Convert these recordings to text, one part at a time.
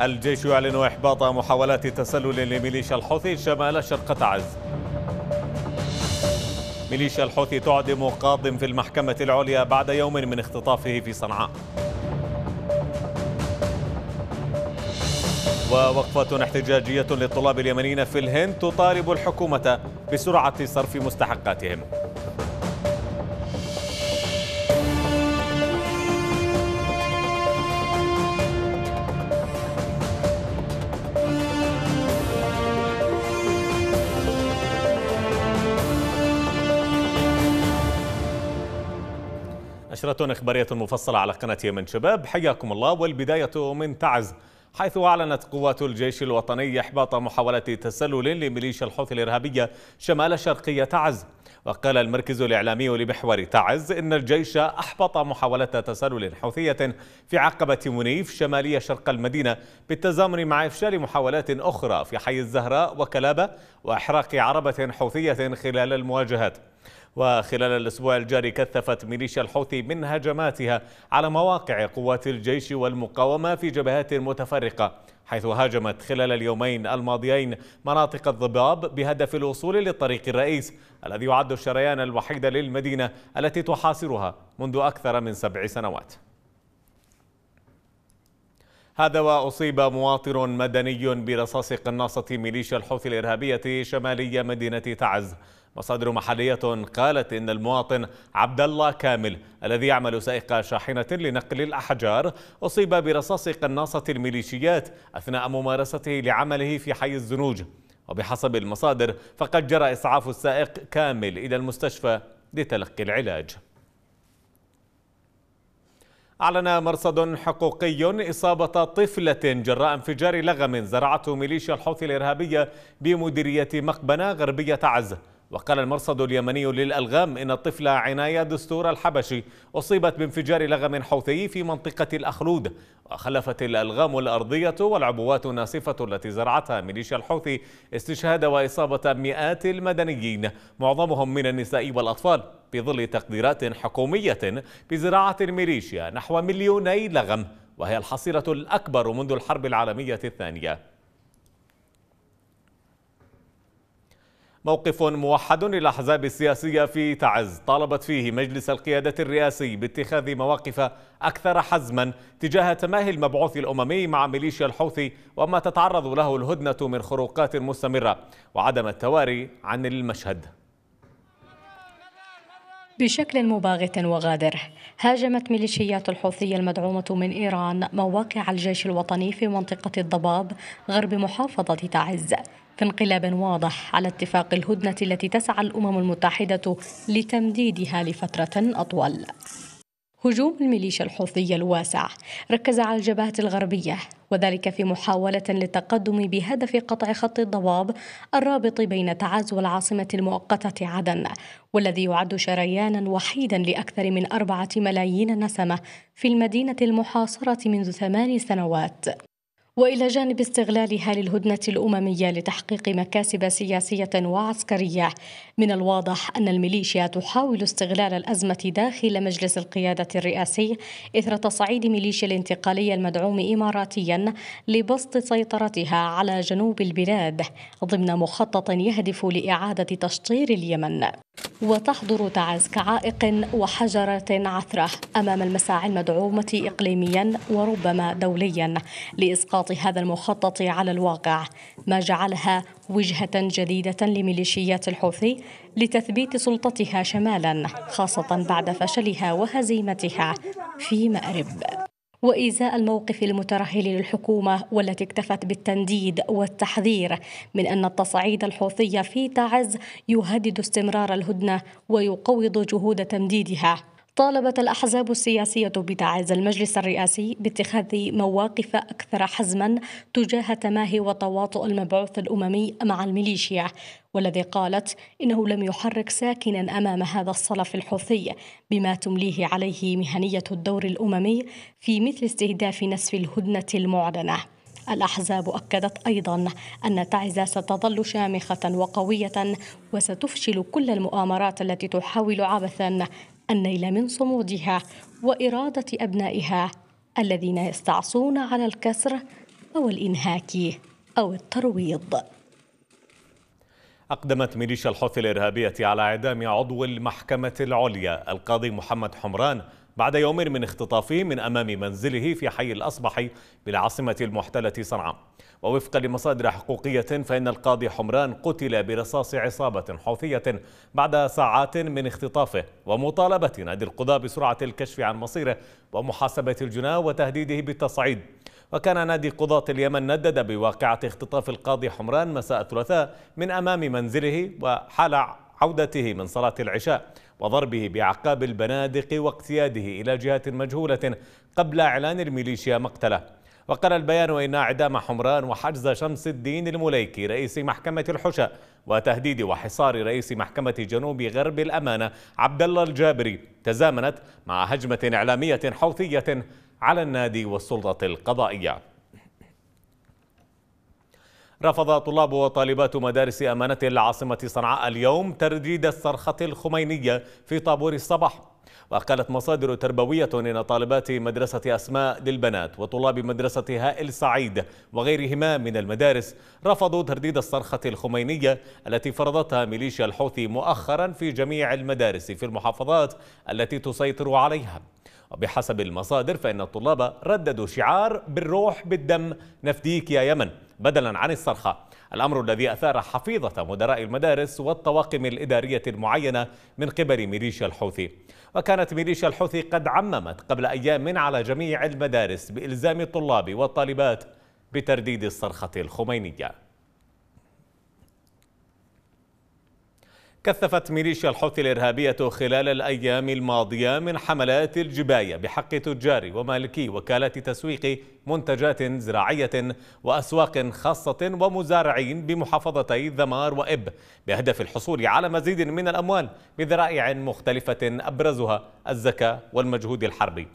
الجيش يعلن إحباط محاولات تسلل لميليشيا الحوثي شمال شرق تعز ميليشيا الحوثي تعدم قاض في المحكمة العليا بعد يوم من اختطافه في صنعاء ووقفة احتجاجية للطلاب اليمنيين في الهند تطالب الحكومة بسرعة صرف مستحقاتهم نشرة إخبارية مفصلة على قناة يمن شباب حياكم الله والبداية من تعز حيث أعلنت قوات الجيش الوطني إحباط محاولة تسلل لميليشيا الحوثي الإرهابية شمال شرقية تعز وقال المركز الإعلامي لمحور تعز إن الجيش أحبط محاولة تسلل حوثية في عقبة منيف شمالية شرق المدينة بالتزامن مع إفشال محاولات أخرى في حي الزهراء وكلابة وإحراق عربة حوثية خلال المواجهات وخلال الأسبوع الجاري كثفت ميليشيا الحوثي من هجماتها على مواقع قوات الجيش والمقاومة في جبهات متفرقة حيث هاجمت خلال اليومين الماضيين مناطق الضباب بهدف الوصول للطريق الرئيس الذي يعد الشريان الوحيد للمدينة التي تحاصرها منذ أكثر من سبع سنوات هذا وأصيب مواطن مدني برصاص قناصة ميليشيا الحوثي الإرهابية شمالية مدينة تعز مصادر محلية قالت إن المواطن عبد الله كامل الذي يعمل سائق شاحنة لنقل الأحجار أصيب برصاص قناصة الميليشيات أثناء ممارسته لعمله في حي الزنوج وبحسب المصادر فقد جرى إسعاف السائق كامل إلى المستشفى لتلقي العلاج أعلن مرصد حقوقي إصابة طفلة جراء انفجار لغم زرعته ميليشيا الحوثي الإرهابية بمديرية مقبنة غربية عزة وقال المرصد اليمني للألغام إن الطفلة عناية دستور الحبشي أصيبت بانفجار لغم حوثي في منطقة الأخلود وخلفت الألغام الأرضية والعبوات الناسفة التي زرعتها ميليشيا الحوثي استشهاد وإصابة مئات المدنيين معظمهم من النساء والأطفال في ظل تقديرات حكومية بزراعة الميليشيا نحو مليوني لغم وهي الحصيلة الأكبر منذ الحرب العالمية الثانية موقف موحد للأحزاب السياسية في تعز طالبت فيه مجلس القيادة الرئاسي باتخاذ مواقف أكثر حزما تجاه تماهي المبعوث الأممي مع ميليشيا الحوثي وما تتعرض له الهدنة من خروقات مستمرة وعدم التواري عن المشهد بشكل مباغت وغادر هاجمت ميليشيات الحوثية المدعومة من إيران مواقع الجيش الوطني في منطقة الضباب غرب محافظة تعز في انقلاب واضح على اتفاق الهدنة التي تسعى الأمم المتحدة لتمديدها لفترة أطول هجوم الميليشيا الحوثية الواسع ركز على الجبهة الغربية وذلك في محاولة للتقدم بهدف قطع خط الضباب الرابط بين تعز والعاصمة المؤقتة عدن والذي يعد شريانا وحيدا لأكثر من أربعة ملايين نسمة في المدينة المحاصرة منذ ثمان سنوات والى جانب استغلالها للهدنه الامميه لتحقيق مكاسب سياسيه وعسكريه من الواضح ان الميليشيا تحاول استغلال الازمه داخل مجلس القياده الرئاسي اثر تصعيد ميليشيا الانتقاليه المدعوم اماراتيا لبسط سيطرتها على جنوب البلاد ضمن مخطط يهدف لاعاده تشطير اليمن وتحضر تعز كعائق وحجرة عثرة أمام المساعي المدعومة إقليميا وربما دوليا لإسقاط إسقاط هذا المخطط على الواقع ما جعلها وجهة جديدة لميليشيات الحوثي لتثبيت سلطتها شمالا خاصة بعد فشلها وهزيمتها في مأرب وإزاء الموقف المترهل للحكومة والتي اكتفت بالتنديد والتحذير من أن التصعيد الحوثي في تعز يهدد استمرار الهدنة ويقوض جهود تمديدها طالبت الأحزاب السياسية بتعازى المجلس الرئاسي باتخاذ مواقف أكثر حزما تجاه تماهي وتواطؤ المبعوث الأممي مع الميليشيا والذي قالت إنه لم يحرك ساكنا أمام هذا الصلف الحوثي بما تمليه عليه مهنية الدور الأممي في مثل استهداف نسف الهدنة المعلنة الأحزاب أكدت أيضا أن تعز ستظل شامخة وقوية وستفشل كل المؤامرات التي تحاول عبثا النيل من صمودها واراده ابنائها الذين يستعصون على الكسر او الانهاك او الترويض أقدمت ميليشيا الحوثي الإرهابية على إعدام عضو المحكمة العليا القاضي محمد حمران بعد يوم من اختطافه من أمام منزله في حي الأصبحي بالعاصمة المحتلة صنعاء ووفقا لمصادر حقوقية فإن القاضي حمران قتل برصاص عصابة حوثية بعد ساعات من اختطافه ومطالبة نادي القضاء بسرعة الكشف عن مصيره ومحاسبة الجناه وتهديده بالتصعيد وكان نادي قضاة اليمن ندد بواقعة اختطاف القاضي حمران مساء الثلاثاء من أمام منزله وحال عودته من صلاة العشاء وضربه بعقاب البنادق واقتياده إلى جهة مجهولة قبل إعلان الميليشيا مقتله وقال البيان إن إعدام حمران وحجز شمس الدين المليكي رئيس محكمة الحشا وتهديد وحصار رئيس محكمة جنوب غرب الأمانة عبد الله الجابري تزامنت مع هجمة إعلامية حوثية على النادي والسلطة القضائية رفض طلاب وطالبات مدارس أمانة العاصمة صنعاء اليوم ترديد الصرخة الخمينية في طابور الصباح وقالت مصادر تربوية إن طالبات مدرسة أسماء للبنات وطلاب مدرسة هائل سعيد وغيرهما من المدارس رفضوا ترديد الصرخة الخمينية التي فرضتها ميليشيا الحوثي مؤخرا في جميع المدارس في المحافظات التي تسيطر عليها وبحسب المصادر فإن الطلاب رددوا شعار بالروح بالدم نفديك يا يمن بدلا عن الصرخة الأمر الذي أثار حفيظة مدراء المدارس والطواقم الإدارية المعينة من قبل ميليشيا الحوثي وكانت ميليشيا الحوثي قد عممت قبل أيام على جميع المدارس بإلزام الطلاب والطالبات بترديد الصرخة الخمينية كثفت ميليشيا الحوثي الإرهابية خلال الأيام الماضية من حملات الجباية بحق تجار ومالكي وكالات تسويق منتجات زراعية وأسواق خاصة ومزارعين بمحافظتي ذمار وإب بهدف الحصول على مزيد من الأموال بذرائع مختلفة أبرزها الزكاة والمجهود الحربي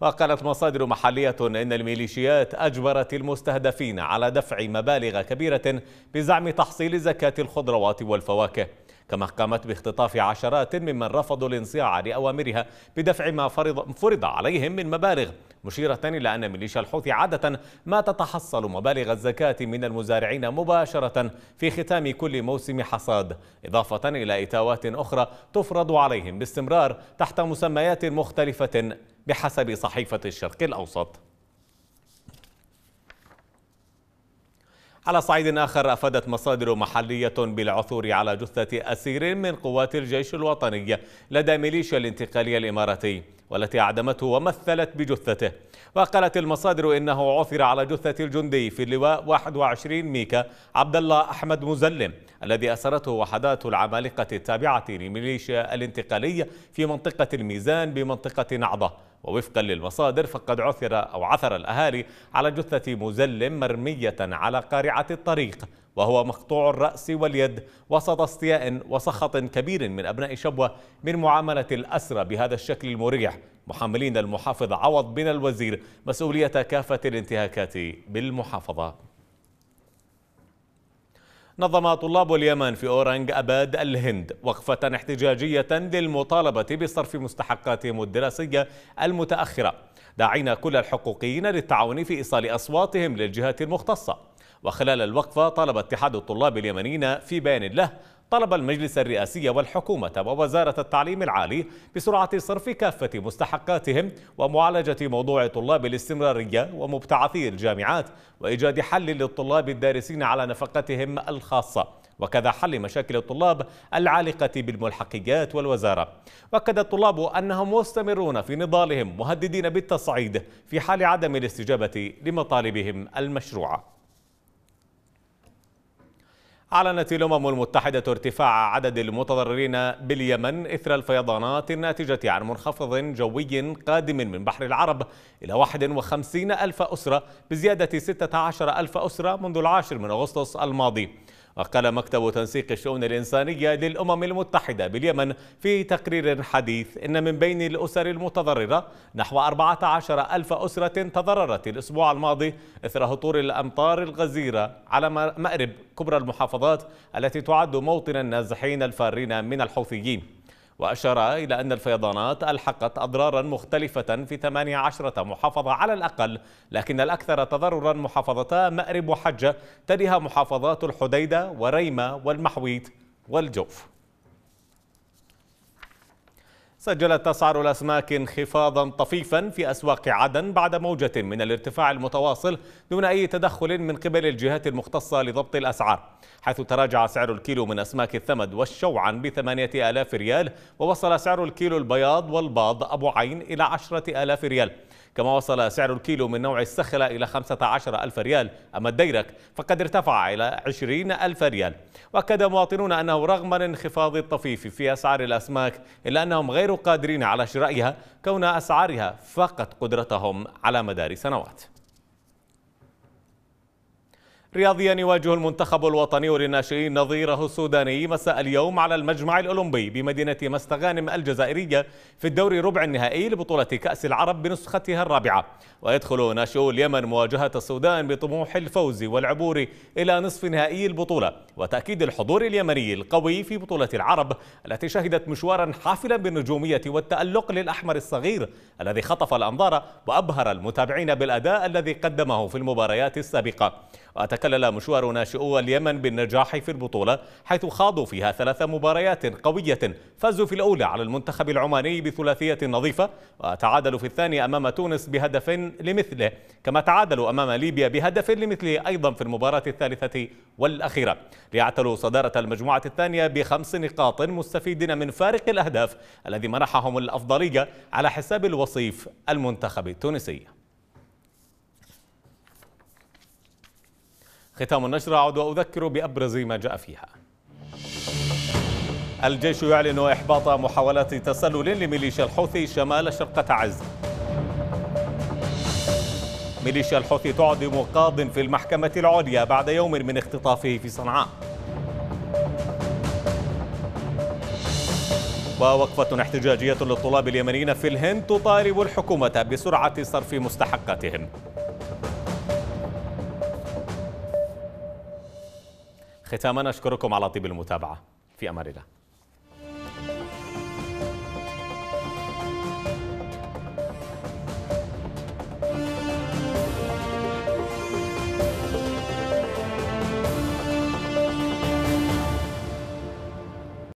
وقالت مصادر محلية إن الميليشيات أجبرت المستهدفين على دفع مبالغ كبيرة بزعم تحصيل زكاة الخضروات والفواكه كما قامت باختطاف عشرات ممن رفضوا الانصياع لأوامرها بدفع ما فرض, فرض عليهم من مبالغ مشيرة إلى أن ميليشيا الحوثي عادة ما تتحصل مبالغ الزكاة من المزارعين مباشرة في ختام كل موسم حصاد إضافة إلى إتاوات أخرى تفرض عليهم باستمرار تحت مسميات مختلفة بحسب صحيفة الشرق الأوسط على صعيد آخر أفادت مصادر محلية بالعثور على جثة أسير من قوات الجيش الوطني لدى ميليشيا الانتقالية الإماراتي والتي أعدمته ومثلت بجثته وقالت المصادر إنه عثر على جثة الجندي في اللواء 21 ميكا عبد الله أحمد مزلم الذي أسرته وحدات العمالقة التابعة لميليشيا الانتقالية في منطقة الميزان بمنطقة نعضة ووفقا للمصادر فقد عثر أو عثر الأهالي على جثة مزلم مرمية على قارعة الطريق وهو مقطوع الرأس واليد وسط استياء وسخط كبير من أبناء شبوة من معاملة الأسرى بهذا الشكل المريح محملين المحافظ عوض بن الوزير مسؤولية كافة الانتهاكات بالمحافظة نظم طلاب اليمن في أورانج أباد الهند وقفة احتجاجية للمطالبة بصرف مستحقاتهم الدراسية المتأخرة داعين كل الحقوقيين للتعاون في إيصال أصواتهم للجهات المختصة وخلال الوقفة طلب اتحاد الطلاب اليمنيين في بيان له طلب المجلس الرئاسي والحكومة ووزارة التعليم العالي بسرعة صرف كافة مستحقاتهم ومعالجة موضوع طلاب الاستمرارية ومبتعثي الجامعات وإيجاد حل للطلاب الدارسين على نفقتهم الخاصة وكذا حل مشاكل الطلاب العالقة بالملحقيات والوزارة وأكد الطلاب أنهم مستمرون في نضالهم مهددين بالتصعيد في حال عدم الاستجابة لمطالبهم المشروعة أعلنت الأمم المتحدة ارتفاع عدد المتضررين باليمن إثر الفيضانات الناتجة عن منخفض جوي قادم من بحر العرب إلى 51 ألف أسرة بزيادة 16 ألف أسرة منذ العاشر من أغسطس الماضي وقال مكتب تنسيق الشؤون الإنسانية للأمم المتحدة باليمن في تقرير حديث إن من بين الأسر المتضررة نحو 14 ألف أسرة تضررت الأسبوع الماضي إثر هطول الأمطار الغزيرة على مأرب كبرى المحافظات التي تعد موطن النازحين الفارين من الحوثيين وأشار إلى أن الفيضانات ألحقت أضرارا مختلفة في 18 محافظة على الأقل لكن الأكثر تضررا محافظتا مأرب وحجة تليها محافظات الحديدة وريمة والمحويت والجوف سجلت أسعار الأسماك انخفاضا طفيفا في أسواق عدن بعد موجة من الارتفاع المتواصل دون أي تدخل من قبل الجهات المختصة لضبط الأسعار حيث تراجع سعر الكيلو من أسماك الثمد والشوعن بثمانية آلاف ريال ووصل سعر الكيلو البياض والباض أبو عين إلى عشرة آلاف ريال كما وصل سعر الكيلو من نوع السخلة إلى 15 ألف ريال أما الديرك فقد ارتفع إلى 20 ألف ريال وأكد مواطنون أنه رغم الانخفاض انخفاض الطفيف في أسعار الأسماك إلا أنهم غير قادرين على شرائها كون أسعارها فاقت قدرتهم على مدار سنوات رياضيا يواجه المنتخب الوطني للناشئين نظيره السوداني مساء اليوم على المجمع الأولمبي بمدينة مستغانم الجزائرية في الدور ربع النهائي لبطولة كأس العرب بنسختها الرابعة ويدخل ناشئو اليمن مواجهة السودان بطموح الفوز والعبور إلى نصف نهائي البطولة وتأكيد الحضور اليمني القوي في بطولة العرب التي شهدت مشوارا حافلا بالنجومية والتألق للأحمر الصغير الذي خطف الأنظار وأبهر المتابعين بالأداء الذي قدمه في المباريات السابقة وتكلل مشوار ناشئو اليمن بالنجاح في البطولة حيث خاضوا فيها ثلاث مباريات قوية فازوا في الأولى على المنتخب العماني بثلاثية نظيفة وتعادلوا في الثانية أمام تونس بهدف لمثله كما تعادلوا أمام ليبيا بهدف لمثله أيضا في المباراة الثالثة والأخيرة ليعتلوا صدارة المجموعة الثانية بخمس نقاط مستفيدين من فارق الأهداف الذي منحهم الأفضلية على حساب الوصيف المنتخب التونسي ختام النشرة أعود وأذكر بأبرز ما جاء فيها الجيش يعلن إحباط محاولات تسلل لميليشيا الحوثي شمال شرقة عز ميليشيا الحوثي تعدم قاض في المحكمة العليا بعد يوم من اختطافه في صنعاء ووقفة احتجاجية للطلاب اليمنيين في الهند تطالب الحكومة بسرعة صرف مستحقاتهم ختاما أشكركم على طيب المتابعة في أمان الله